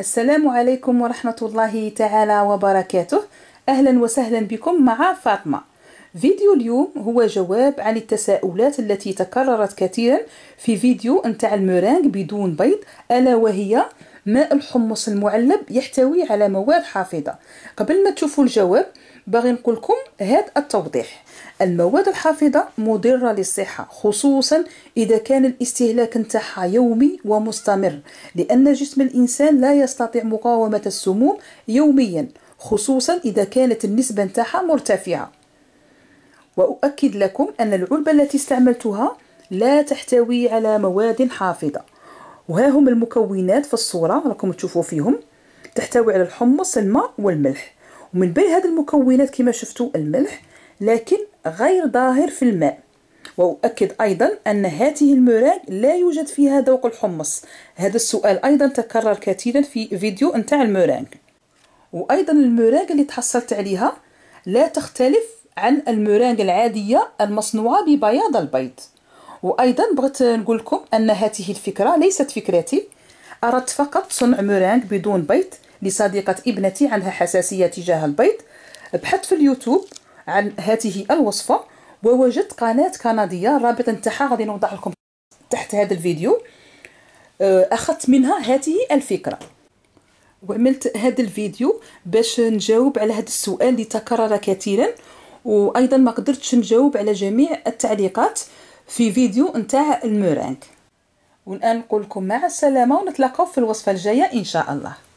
السلام عليكم ورحمة الله تعالى وبركاته أهلا وسهلا بكم مع فاطمة فيديو اليوم هو جواب عن التساؤلات التي تكررت كثيرا في فيديو نتاع المرانج بدون بيض الا وهي ماء الحمص المعلب يحتوي على مواد حافظه قبل ما تشوفوا الجواب باغي نقول لكم هذا التوضيح المواد الحافظة مضرة للصحة خصوصا إذا كان الاستهلاك نتاعها يومي ومستمر لأن جسم الإنسان لا يستطيع مقاومة السموم يوميا خصوصا إذا كانت النسبة نتاعها مرتفعة وأؤكد لكم أن العلبة التي استعملتها لا تحتوي على مواد حافظة وها هم المكونات في الصورة راكم تشوفوا فيهم تحتوي على الحمص الماء والملح ومن بين هذه المكونات كما شفتوا الملح لكن غير ظاهر في الماء وأؤكد أيضا أن هذه المراق لا يوجد فيها ذوق الحمص هذا السؤال أيضا تكرر كثيرا في فيديو نتاع المراق وأيضا المراق اللي تحصلت عليها لا تختلف عن المورانغ العادية المصنوعة ببياض البيض وأيضا بغيت نقول لكم أن هذه الفكرة ليست فكرتي أردت فقط صنع مورانغ بدون بيض لصديقة ابنتي عنها حساسية تجاه البيض بحثت في اليوتيوب عن هذه الوصفة ووجدت قناة كندية رابط نتاعها غادي نوضع لكم تحت هذا الفيديو أه، أخذت منها هذه الفكرة وعملت هذا الفيديو باش نجاوب على هذا السؤال اللي تكرر كثيرا وايضا ما قدرتش نجاوب على جميع التعليقات في فيديو نتاع المورانك والان نقول لكم مع السلامه ونتلاقاو في الوصفه الجايه ان شاء الله